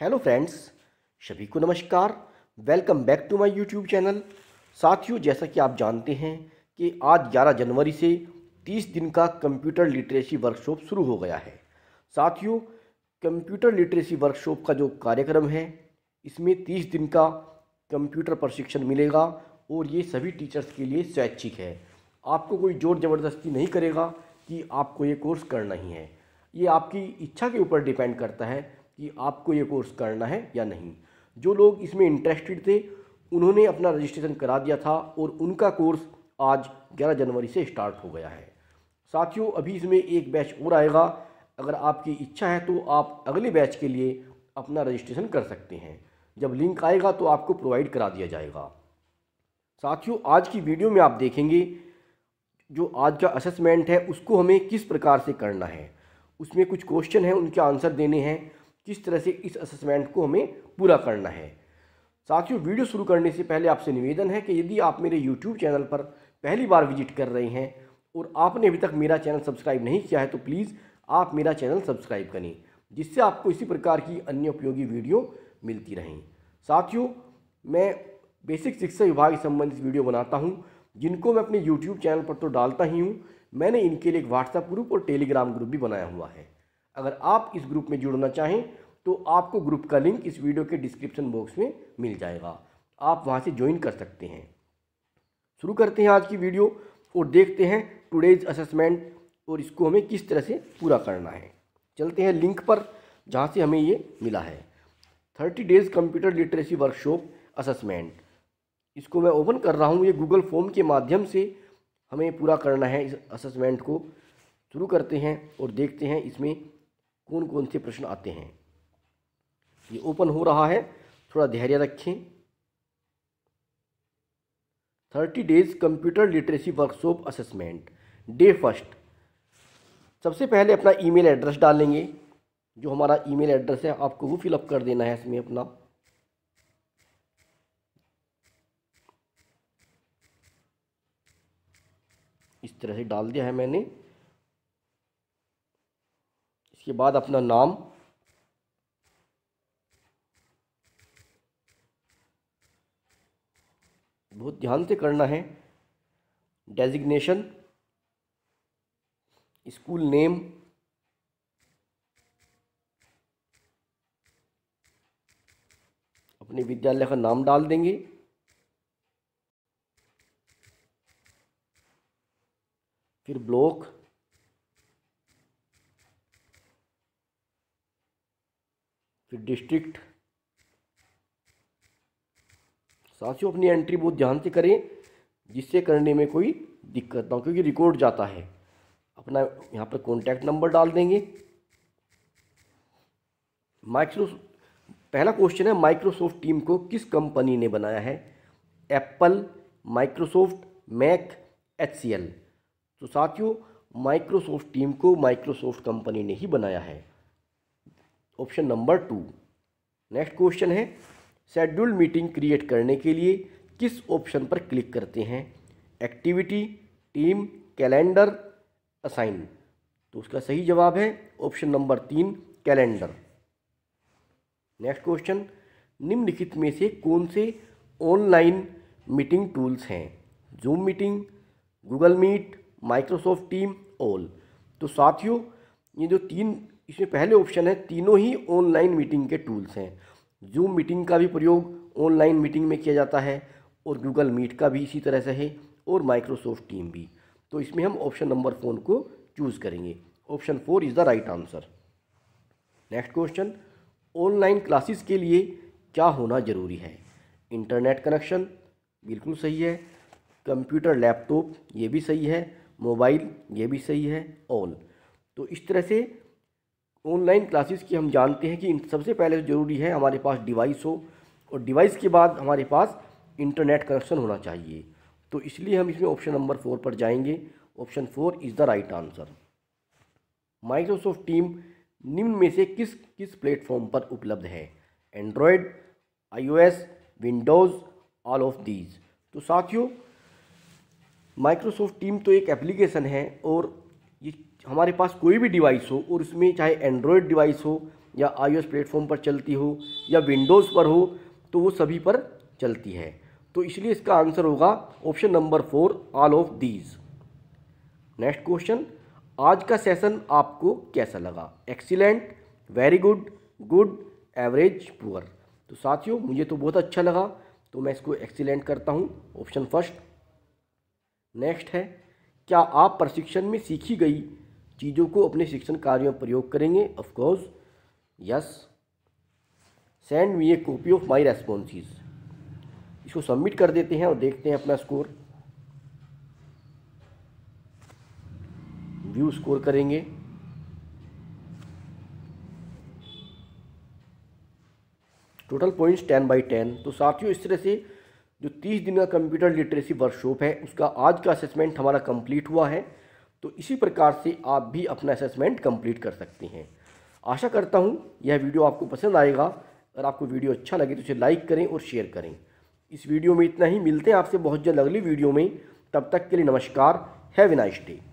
hello friends सभी को नमस्कार welcome back to my YouTube channel साथियों जैसा कि आप जानते हैं कि आज 11 जनवरी से 30 दिन का कंप्यूटर लिटरेसी वर्कशॉप शुरू हो गया है साथियों कंप्यूटर लिटरेसी वर्कशॉप का जो कार्यक्रम है इसमें 30 दिन का कंप्यूटर प्रशिक्षण मिलेगा और ये सभी टीचर्स के लिए स्वैच्छिक है आपको कोई ज़ोर ज़बरदस्ती नहीं करेगा कि आपको ये कोर्स करना ही है ये आपकी इच्छा के ऊपर डिपेंड करता है कि आपको ये कोर्स करना है या नहीं जो लोग इसमें इंटरेस्टेड थे उन्होंने अपना रजिस्ट्रेशन करा दिया था और उनका कोर्स आज 11 जनवरी से स्टार्ट हो गया है साथियों अभी इसमें एक बैच और आएगा अगर आपकी इच्छा है तो आप अगले बैच के लिए अपना रजिस्ट्रेशन कर सकते हैं जब लिंक आएगा तो आपको प्रोवाइड करा दिया जाएगा साथियों आज की वीडियो में आप देखेंगे जो आज का असेसमेंट है उसको हमें किस प्रकार से करना है उसमें कुछ क्वेश्चन हैं उनके आंसर देने हैं किस तरह से इस असेसमेंट को हमें पूरा करना है साथियों वीडियो शुरू करने से पहले आपसे निवेदन है कि यदि आप मेरे यूट्यूब चैनल पर पहली बार विजिट कर रहे हैं और आपने अभी तक मेरा चैनल सब्सक्राइब नहीं किया है तो प्लीज़ आप मेरा चैनल सब्सक्राइब करें जिससे आपको इसी प्रकार की अन्य उपयोगी वीडियो मिलती रहें साथियों मैं बेसिक शिक्षा विभाग से संबंधित वीडियो बनाता हूँ जिनको मैं अपने यूट्यूब चैनल पर तो डालता ही हूँ मैंने इनके लिए एक व्हाट्सएप ग्रुप और टेलीग्राम ग्रुप भी बनाया हुआ है अगर आप इस ग्रुप में जुड़ना चाहें तो आपको ग्रुप का लिंक इस वीडियो के डिस्क्रिप्शन बॉक्स में मिल जाएगा आप वहाँ से ज्वाइन कर सकते हैं शुरू करते हैं आज की वीडियो और देखते हैं टुडेज असेसमेंट और इसको हमें किस तरह से पूरा करना है चलते हैं लिंक पर जहाँ से हमें ये मिला है thirty days computer literacy workshop assessment इसको मैं ओपन कर रहा हूँ ये गूगल फॉर्म के माध्यम से हमें पूरा करना है इस असेसमेंट को शुरू करते हैं और देखते हैं इसमें कौन कौन से प्रश्न आते हैं ये ओपन हो रहा है थोड़ा धैर्य रखें thirty days computer literacy workshop assessment day first सबसे पहले अपना ईमेल एड्रेस डालेंगे जो हमारा ईमेल एड्रेस है आपको वो फिलअप कर देना है इसमें अपना इस तरह से डाल दिया है मैंने उसके बाद अपना नाम बहुत ध्यान से करना है डेजिग्नेशन स्कूल नेम अपने विद्यालय का नाम डाल देंगे फिर ब्लॉक फिर डिस्ट्रिक्ट साथियों अपनी एंट्री बहुत ध्यान से करें जिससे करने में कोई दिक्कत ना हो क्योंकि रिकॉर्ड जाता है अपना यहाँ पर कॉन्टैक्ट नंबर डाल देंगे माइक्रो पहला क्वेश्चन है माइक्रोसॉफ्ट टीम को किस कंपनी ने बनाया है एप्पल माइक्रोसॉफ्ट मैक एच तो साथियों माइक्रोसॉफ्ट टीम को माइक्रोसॉफ्ट कंपनी ने ही बनाया है option number two next question है शेड्यूल्ड मीटिंग क्रिएट करने के लिए किस ऑप्शन पर क्लिक करते हैं एक्टिविटी टीम कैलेंडर असाइन तो उसका सही जवाब है ऑप्शन नंबर तीन कैलेंडर नेक्स्ट क्वेश्चन निम्नलिखित में से कौन से ऑनलाइन मीटिंग टूल्स हैं Zoom meeting Google Meet Microsoft team all तो साथियों ये जो तीन इसमें पहले ऑप्शन है तीनों ही ऑनलाइन मीटिंग के टूल्स हैं जूम मीटिंग का भी प्रयोग ऑनलाइन मीटिंग में किया जाता है और गूगल मीट का भी इसी तरह से है और माइक्रोसॉफ्ट टीम भी तो इसमें हम ऑप्शन नंबर फोन को चूज़ करेंगे option four is the right answer next question online classes के लिए क्या होना ज़रूरी है इंटरनेट कनेक्शन बिल्कुल सही है कंप्यूटर लैपटॉप ये भी सही है मोबाइल ये भी सही है ऑल तो इस तरह से ऑनलाइन क्लासेस की हम जानते हैं कि सबसे पहले तो ज़रूरी है हमारे पास डिवाइस हो और डिवाइस के बाद हमारे पास इंटरनेट कनेक्शन होना चाहिए तो इसलिए हम इसमें ऑप्शन नंबर फोर पर जाएंगे option four is the right answer Microsoft team निम्न में से किस किस प्लेटफॉर्म पर उपलब्ध है Android iOS Windows all of these तो साथियों माइक्रोसॉफ्ट टीम तो एक एप्लीकेशन है और ये हमारे पास कोई भी डिवाइस हो और उसमें चाहे एंड्रॉयड डिवाइस हो या आईओएस प्लेटफॉर्म पर चलती हो या विंडोज़ पर हो तो वो सभी पर चलती है तो इसलिए इसका आंसर होगा option number four all of these next question आज का सेशन आपको कैसा लगा excellent very good good average poor तो साथियों मुझे तो बहुत अच्छा लगा तो मैं इसको एक्सीलेंट करता हूँ ऑप्शन फर्स्ट नेक्स्ट है क्या आप प्रशिक्षण में सीखी गई चीज़ों को अपने शिक्षण कार्यों में प्रयोग करेंगे of course yes send me a copy of my responses इसको सबमिट कर देते हैं और देखते हैं अपना स्कोर व्यू स्कोर करेंगे total points ten by ten तो साथियों इस तरह से जो तीस दिन का कंप्यूटर लिटरेसी वर्कशॉप है उसका आज का असेसमेंट हमारा कंप्लीट हुआ है तो इसी प्रकार से आप भी अपना असेसमेंट कंप्लीट कर सकते हैं आशा करता हूँ यह वीडियो आपको पसंद आएगा अगर आपको वीडियो अच्छा लगे तो उसे लाइक करें और शेयर करें इस वीडियो में इतना ही मिलते हैं आपसे बहुत जल्द अगली वीडियो में तब तक के लिए नमस्कार हैव ए नाइस डे